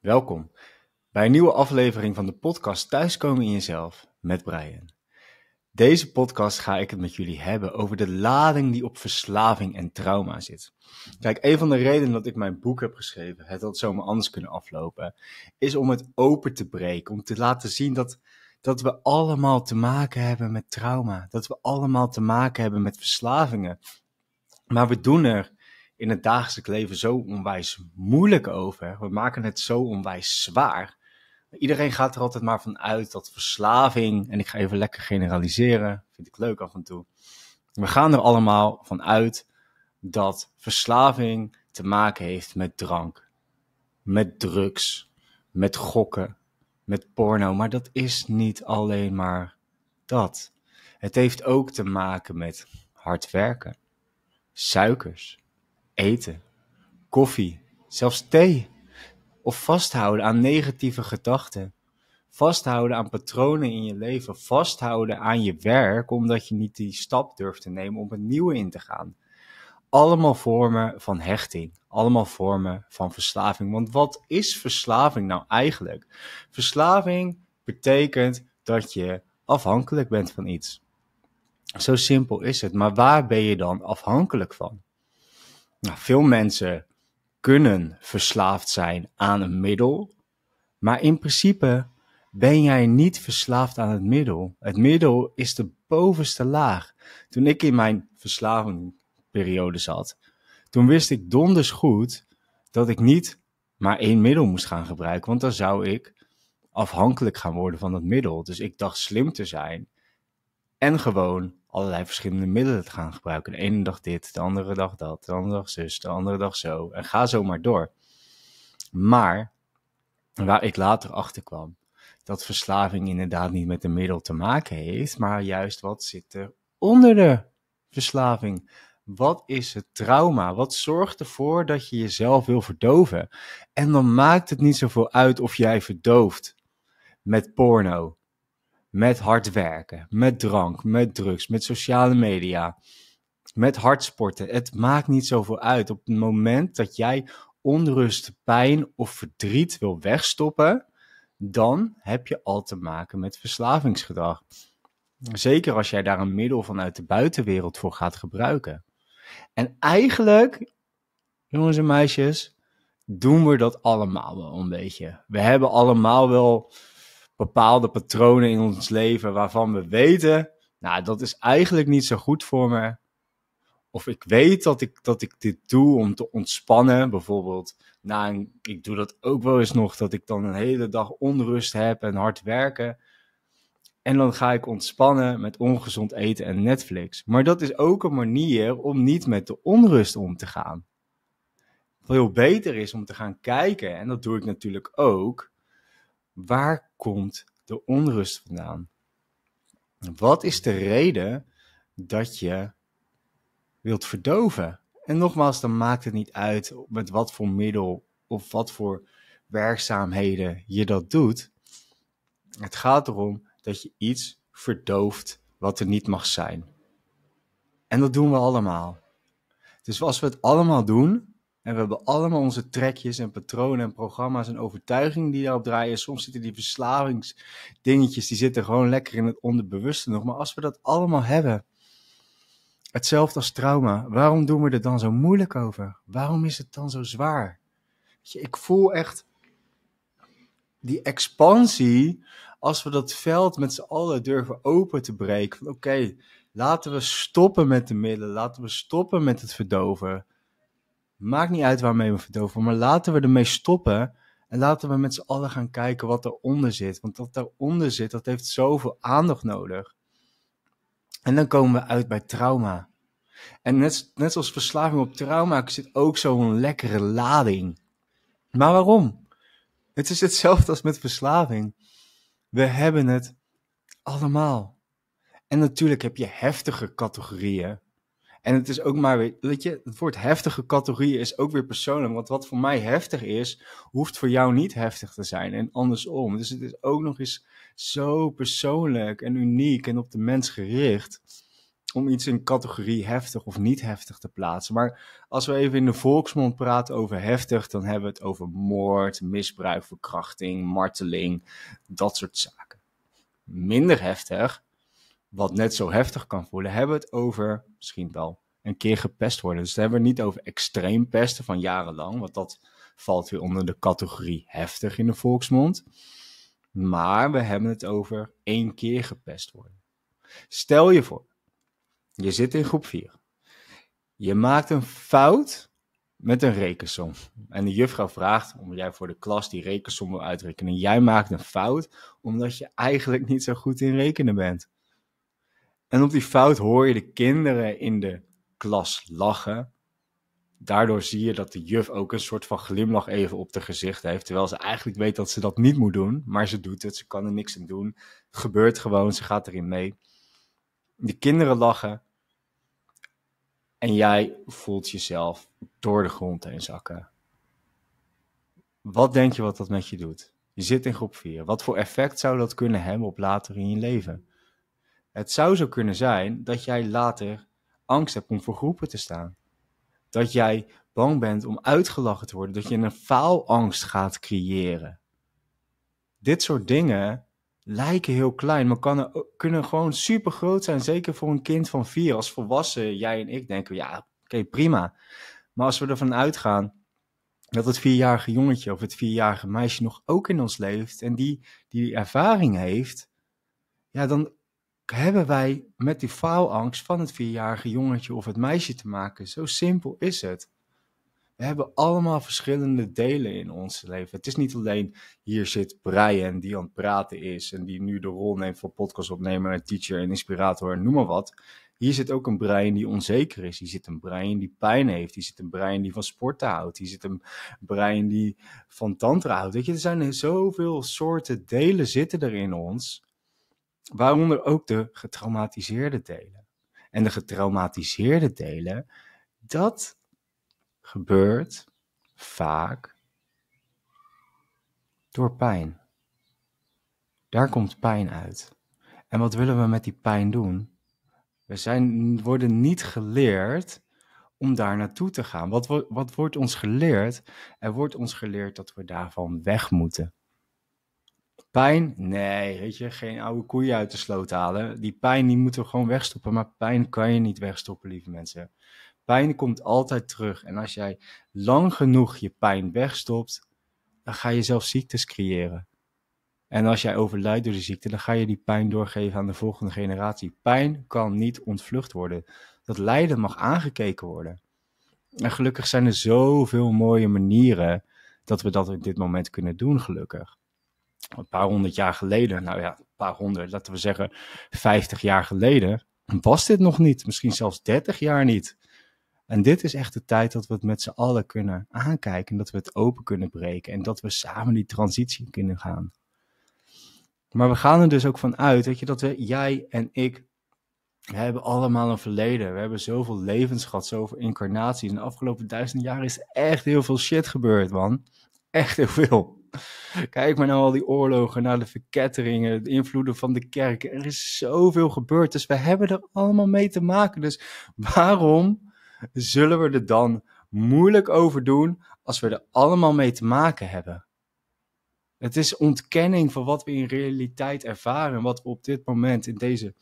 Welkom bij een nieuwe aflevering van de podcast Thuiskomen in Jezelf met Brian. Deze podcast ga ik het met jullie hebben over de lading die op verslaving en trauma zit. Kijk, een van de redenen dat ik mijn boek heb geschreven, Het had zomaar anders kunnen aflopen, is om het open te breken, om te laten zien dat, dat we allemaal te maken hebben met trauma, dat we allemaal te maken hebben met verslavingen. Maar we doen er in het dagelijks leven zo onwijs moeilijk over. We maken het zo onwijs zwaar. Iedereen gaat er altijd maar van uit dat verslaving, en ik ga even lekker generaliseren, vind ik leuk af en toe. We gaan er allemaal van uit dat verslaving te maken heeft met drank, met drugs, met gokken, met porno. Maar dat is niet alleen maar dat. Het heeft ook te maken met hard werken, suikers, Eten, koffie, zelfs thee. Of vasthouden aan negatieve gedachten. Vasthouden aan patronen in je leven. Vasthouden aan je werk, omdat je niet die stap durft te nemen om het nieuwe in te gaan. Allemaal vormen van hechting. Allemaal vormen van verslaving. Want wat is verslaving nou eigenlijk? Verslaving betekent dat je afhankelijk bent van iets. Zo simpel is het. Maar waar ben je dan afhankelijk van? Nou, veel mensen kunnen verslaafd zijn aan een middel, maar in principe ben jij niet verslaafd aan het middel. Het middel is de bovenste laag. Toen ik in mijn verslavingperiode zat, toen wist ik donders goed dat ik niet maar één middel moest gaan gebruiken, want dan zou ik afhankelijk gaan worden van dat middel. Dus ik dacht slim te zijn en gewoon allerlei verschillende middelen te gaan gebruiken. De ene dag dit, de andere dag dat, de andere dag zus, de andere dag zo. En ga zo maar door. Maar waar ik later achter kwam, dat verslaving inderdaad niet met een middel te maken heeft, maar juist wat zit er onder de verslaving. Wat is het trauma? Wat zorgt ervoor dat je jezelf wil verdoven? En dan maakt het niet zoveel uit of jij verdooft met porno met hard werken, met drank, met drugs, met sociale media, met sporten. Het maakt niet zoveel uit. Op het moment dat jij onrust, pijn of verdriet wil wegstoppen, dan heb je al te maken met verslavingsgedrag. Zeker als jij daar een middel vanuit de buitenwereld voor gaat gebruiken. En eigenlijk, jongens en meisjes, doen we dat allemaal wel een beetje. We hebben allemaal wel bepaalde patronen in ons leven waarvan we weten, nou, dat is eigenlijk niet zo goed voor me. Of ik weet dat ik, dat ik dit doe om te ontspannen, bijvoorbeeld. Nou, ik doe dat ook wel eens nog, dat ik dan een hele dag onrust heb en hard werken. En dan ga ik ontspannen met ongezond eten en Netflix. Maar dat is ook een manier om niet met de onrust om te gaan. Veel beter is om te gaan kijken, en dat doe ik natuurlijk ook, Waar komt de onrust vandaan? Wat is de reden dat je wilt verdoven? En nogmaals, dan maakt het niet uit met wat voor middel of wat voor werkzaamheden je dat doet. Het gaat erom dat je iets verdooft wat er niet mag zijn. En dat doen we allemaal. Dus als we het allemaal doen, en we hebben allemaal onze trekjes en patronen en programma's en overtuigingen die daarop draaien. Soms zitten die verslavingsdingetjes, die zitten gewoon lekker in het onderbewuste nog. Maar als we dat allemaal hebben, hetzelfde als trauma, waarom doen we er dan zo moeilijk over? Waarom is het dan zo zwaar? Je, ik voel echt die expansie als we dat veld met z'n allen durven open te breken. Oké, laten we stoppen met de middelen, laten we stoppen met het verdoven. Maakt niet uit waarmee we verdoven, maar laten we ermee stoppen. En laten we met z'n allen gaan kijken wat eronder zit. Want wat daaronder zit, dat heeft zoveel aandacht nodig. En dan komen we uit bij trauma. En net, net als verslaving op trauma zit ook zo'n lekkere lading. Maar waarom? Het is hetzelfde als met verslaving. We hebben het allemaal. En natuurlijk heb je heftige categorieën. En het is ook maar weer, weet je, het woord heftige categorie is ook weer persoonlijk. Want wat voor mij heftig is, hoeft voor jou niet heftig te zijn. En andersom. Dus het is ook nog eens zo persoonlijk en uniek en op de mens gericht. Om iets in categorie heftig of niet heftig te plaatsen. Maar als we even in de volksmond praten over heftig, dan hebben we het over moord, misbruik, verkrachting, marteling, dat soort zaken. Minder heftig wat net zo heftig kan voelen, hebben we het over misschien wel een keer gepest worden. Dus dan hebben we het niet over extreem pesten van jarenlang, want dat valt weer onder de categorie heftig in de volksmond. Maar we hebben het over één keer gepest worden. Stel je voor, je zit in groep 4. Je maakt een fout met een rekensom. En de juffrouw vraagt, om jij voor de klas die rekensom wil uitrekenen, jij maakt een fout omdat je eigenlijk niet zo goed in rekenen bent. En op die fout hoor je de kinderen in de klas lachen. Daardoor zie je dat de juf ook een soort van glimlach even op de gezicht heeft. Terwijl ze eigenlijk weet dat ze dat niet moet doen. Maar ze doet het, ze kan er niks aan doen. Het gebeurt gewoon, ze gaat erin mee. De kinderen lachen. En jij voelt jezelf door de grond heen zakken. Wat denk je wat dat met je doet? Je zit in groep 4. Wat voor effect zou dat kunnen hebben op later in je leven? Het zou zo kunnen zijn dat jij later angst hebt om voor groepen te staan. Dat jij bang bent om uitgelachen te worden. Dat je een faalangst gaat creëren. Dit soort dingen lijken heel klein, maar kunnen gewoon super groot zijn. Zeker voor een kind van vier. Als volwassen, jij en ik denken, ja, oké, prima. Maar als we ervan uitgaan dat het vierjarige jongetje of het vierjarige meisje nog ook in ons leeft en die die ervaring heeft, ja, dan hebben wij met die faalangst van het vierjarige jongetje of het meisje te maken. Zo simpel is het. We hebben allemaal verschillende delen in ons leven. Het is niet alleen hier zit Brian die aan het praten is en die nu de rol neemt van podcastopnemer en teacher en inspirator en noem maar wat. Hier zit ook een brein die onzeker is. Hier zit een brein die pijn heeft. Hier zit een brein die van sporten houdt. Hier zit een brein die van tantra houdt. Weet je, er zijn zoveel soorten delen zitten er in ons waaronder ook de getraumatiseerde delen. En de getraumatiseerde delen, dat gebeurt vaak door pijn. Daar komt pijn uit. En wat willen we met die pijn doen? We zijn, worden niet geleerd om daar naartoe te gaan. Wat, wat wordt ons geleerd? Er wordt ons geleerd dat we daarvan weg moeten. Pijn? Nee, weet je, geen oude koeien uit de sloot halen. Die pijn die moeten we gewoon wegstoppen. Maar pijn kan je niet wegstoppen, lieve mensen. Pijn komt altijd terug. En als jij lang genoeg je pijn wegstopt, dan ga je zelf ziektes creëren. En als jij overlijdt door die ziekte, dan ga je die pijn doorgeven aan de volgende generatie. Pijn kan niet ontvlucht worden. Dat lijden mag aangekeken worden. En gelukkig zijn er zoveel mooie manieren dat we dat op dit moment kunnen doen, gelukkig een paar honderd jaar geleden, nou ja, een paar honderd, laten we zeggen 50 jaar geleden, was dit nog niet. Misschien zelfs 30 jaar niet. En dit is echt de tijd dat we het met z'n allen kunnen aankijken. Dat we het open kunnen breken. En dat we samen die transitie kunnen gaan. Maar we gaan er dus ook van uit, weet je, dat we, jij en ik, we hebben allemaal een verleden. We hebben zoveel levens gehad, zoveel incarnaties. In de afgelopen duizend jaar is echt heel veel shit gebeurd, man. Echt heel veel. Kijk maar naar nou al die oorlogen, naar nou de verketteringen, de invloeden van de kerken. Er is zoveel gebeurd, dus we hebben er allemaal mee te maken. Dus waarom zullen we er dan moeilijk over doen als we er allemaal mee te maken hebben? Het is ontkenning van wat we in realiteit ervaren, wat we op dit moment in deze,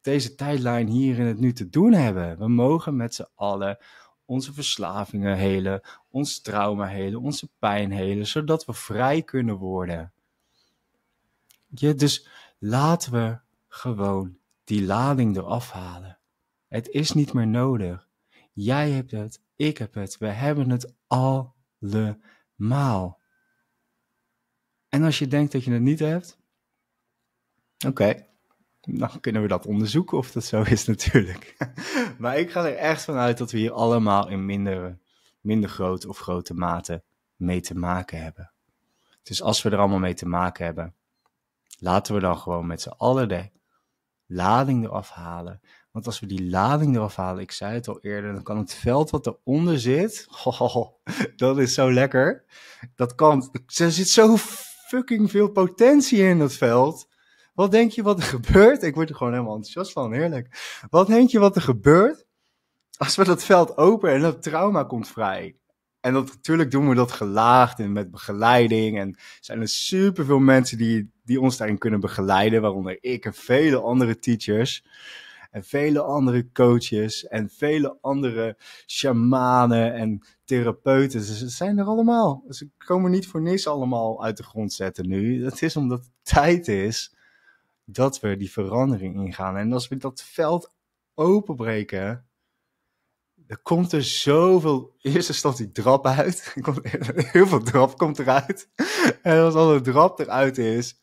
deze tijdlijn hier in het nu te doen hebben. We mogen met z'n allen onze verslavingen helen, ons trauma helen, onze pijn helen, zodat we vrij kunnen worden. Ja, dus laten we gewoon die lading eraf halen. Het is niet meer nodig. Jij hebt het, ik heb het, we hebben het allemaal. En als je denkt dat je het niet hebt, oké, dan kunnen we dat onderzoeken of dat zo is natuurlijk. maar ik ga er echt vanuit dat we hier allemaal in minder, minder groot of grote mate mee te maken hebben. Dus als we er allemaal mee te maken hebben, laten we dan gewoon met z'n allen de lading eraf halen. Want als we die lading eraf halen, ik zei het al eerder, dan kan het veld wat eronder zit, dat is zo lekker. Dat kan, er zit zo fucking veel potentie in dat veld. Wat denk je wat er gebeurt? Ik word er gewoon helemaal enthousiast van, heerlijk. Wat denk je wat er gebeurt als we dat veld openen en dat trauma komt vrij? En dat, natuurlijk doen we dat gelaagd en met begeleiding. En zijn er superveel mensen die, die ons daarin kunnen begeleiden, waaronder ik en vele andere teachers. En vele andere coaches en vele andere shamanen en therapeuten. ze zijn er allemaal. Ze komen niet voor niks allemaal uit de grond zetten nu. Dat is omdat het tijd is dat we die verandering ingaan. En als we dat veld openbreken, er komt er zoveel. Eerst stond die drap uit. heel veel drap komt eruit. En als alle drap eruit is,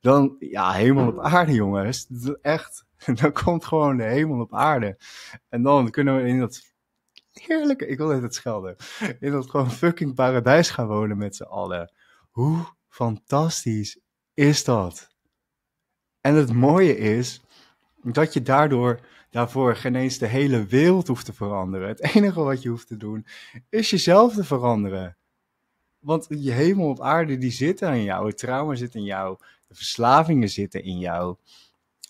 dan ja, hemel op aarde, jongens. Echt, dan komt gewoon de hemel op aarde. En dan kunnen we in dat heerlijke, ik wil het schelden, in dat gewoon fucking paradijs gaan wonen met z'n allen. Hoe fantastisch is dat? En het mooie is dat je daardoor daarvoor geen eens de hele wereld hoeft te veranderen. Het enige wat je hoeft te doen is jezelf te veranderen. Want je hemel op aarde die zitten aan jou, het trauma zit in jou, de verslavingen zitten in jou.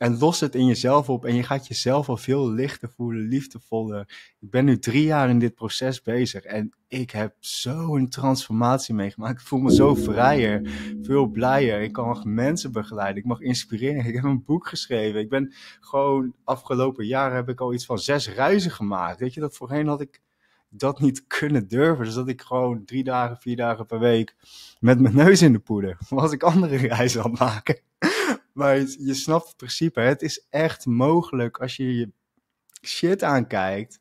En los het in jezelf op en je gaat jezelf al veel lichter voelen, liefdevoller. Ik ben nu drie jaar in dit proces bezig en ik heb zo'n transformatie meegemaakt. Ik voel me zo vrijer, veel blijer. Ik kan mensen begeleiden, ik mag inspireren. Ik heb een boek geschreven. Ik ben gewoon, afgelopen jaar heb ik al iets van zes reizen gemaakt. Weet je, dat voorheen had ik dat niet kunnen durven. Dus dat ik gewoon drie dagen, vier dagen per week met mijn neus in de poeder was ik andere reizen aan maken. maar je snapt het principe. Het is echt mogelijk als je je shit aankijkt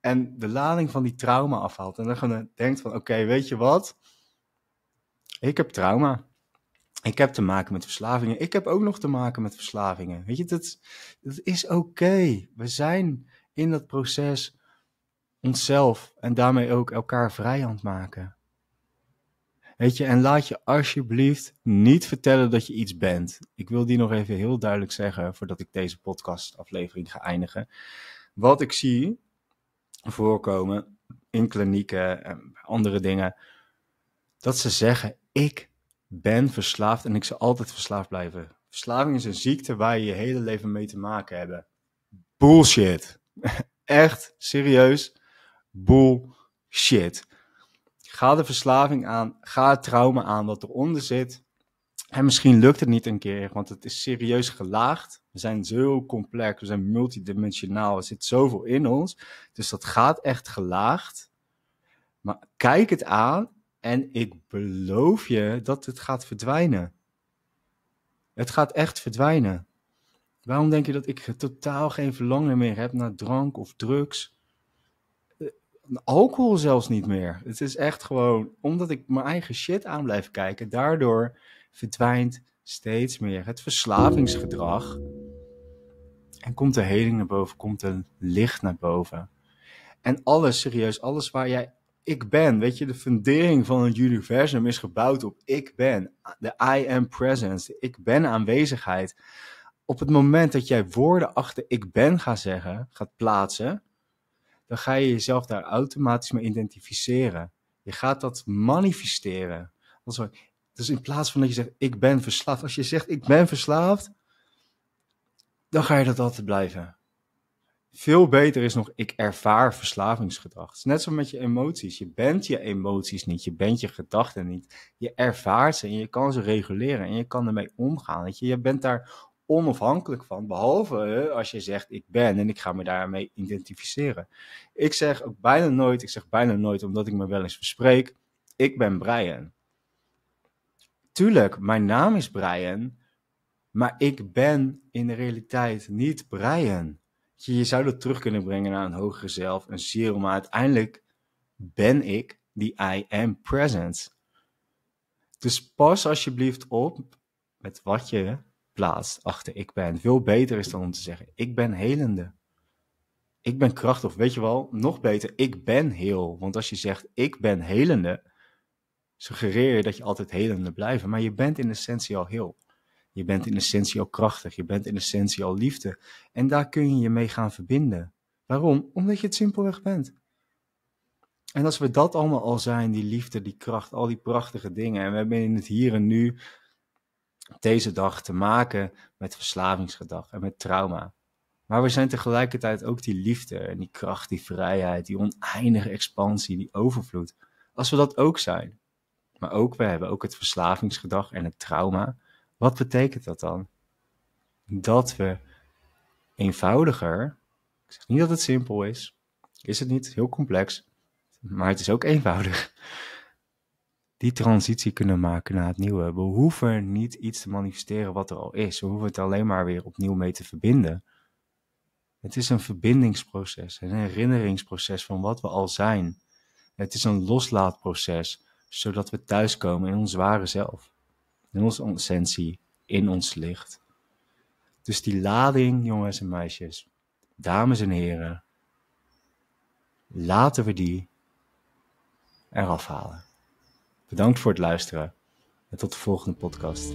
en de lading van die trauma afhaalt. En dan gewoon eh, denkt van, oké, weet je wat? Ik heb trauma. Ik heb te maken met verslavingen. Ik heb ook nog te maken met verslavingen. Weet je, dat, is oké. We zijn in dat proces onszelf en daarmee ook elkaar vrijhand maken. Weet je, en laat je alsjeblieft niet vertellen dat je iets bent. Ik wil die nog even heel duidelijk zeggen voordat ik deze podcastaflevering ga eindigen. Wat ik zie voorkomen in klinieken en andere dingen, dat ze zeggen: Ik ben verslaafd en ik zal altijd verslaafd blijven. Verslaving is een ziekte waar je je hele leven mee te maken hebt. Bullshit. Echt serieus. Bullshit. Ga de verslaving aan, ga het trauma aan wat eronder zit. En misschien lukt het niet een keer, want het is serieus gelaagd. We zijn zo complex, we zijn multidimensionaal, er zit zoveel in ons. Dus dat gaat echt gelaagd. Maar kijk het aan en ik beloof je dat het gaat verdwijnen. Het gaat echt verdwijnen. Waarom denk je dat ik totaal geen verlangen meer heb naar drank of drugs? alcohol zelfs niet meer. Het is echt gewoon, omdat ik mijn eigen shit aan blijf kijken, daardoor verdwijnt steeds meer het verslavingsgedrag. En komt de heling naar boven, komt een licht naar boven. En alles, serieus, alles waar jij ik ben, weet je, de fundering van het universum is gebouwd op ik ben. De I am presence, de ik ben aanwezigheid. Op het moment dat jij woorden achter ik ben gaat zeggen, gaat plaatsen, dan ga je jezelf daar automatisch mee identificeren. Je gaat dat manifesteren. Dus in plaats van dat je zegt, ik ben verslaafd. Als je zegt, ik ben verslaafd, dan ga je dat altijd blijven. Veel beter is nog, ik ervaar verslavingsgedrag. net zo met je emoties. Je bent je emoties niet, je bent je gedachten niet. Je ervaart ze en je kan ze reguleren en je kan ermee omgaan. Weet je? je bent daar onafhankelijk van, behalve als je zegt ik ben en ik ga me daarmee identificeren. Ik zeg ook bijna nooit, ik zeg bijna nooit omdat ik me wel eens verspreek, ik ben Brian. Tuurlijk, mijn naam is Brian, maar ik ben in de realiteit niet Brian. Je zou dat terug kunnen brengen naar een hogere zelf, een ziel, maar uiteindelijk ben ik die I am present. Dus pas alsjeblieft op met wat je plaats achter ik ben veel beter is dan om te zeggen ik ben helende. Ik ben krachtig. Weet je wel, nog beter, ik ben heel. Want als je zegt ik ben helende, suggereer je dat je altijd helende blijft. Maar je bent in essentie al heel. Je bent in essentie al krachtig. Je bent in essentie al liefde. En daar kun je je mee gaan verbinden. Waarom? Omdat je het simpelweg bent. En als we dat allemaal al zijn, die liefde, die kracht, al die prachtige dingen, en we hebben in het hier en nu deze dag te maken met verslavingsgedag en met trauma. Maar we zijn tegelijkertijd ook die liefde en die kracht, die vrijheid, die oneindige expansie, die overvloed. Als we dat ook zijn. Maar ook, we hebben ook het verslavingsgedag en het trauma. Wat betekent dat dan? Dat we eenvoudiger, ik zeg niet dat het simpel is, is het niet, heel complex, maar het is ook eenvoudig die transitie kunnen maken naar het nieuwe. We hoeven niet iets te manifesteren wat er al is. We hoeven het alleen maar weer opnieuw mee te verbinden. Het is een verbindingsproces, een herinneringsproces van wat we al zijn. Het is een loslaatproces, zodat we thuiskomen in ons ware zelf, in onze essentie, in ons licht. Dus die lading, jongens en meisjes, dames en heren, laten we die eraf halen. Bedankt voor het luisteren en tot de volgende podcast.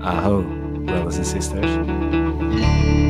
Aho, brothers and sisters.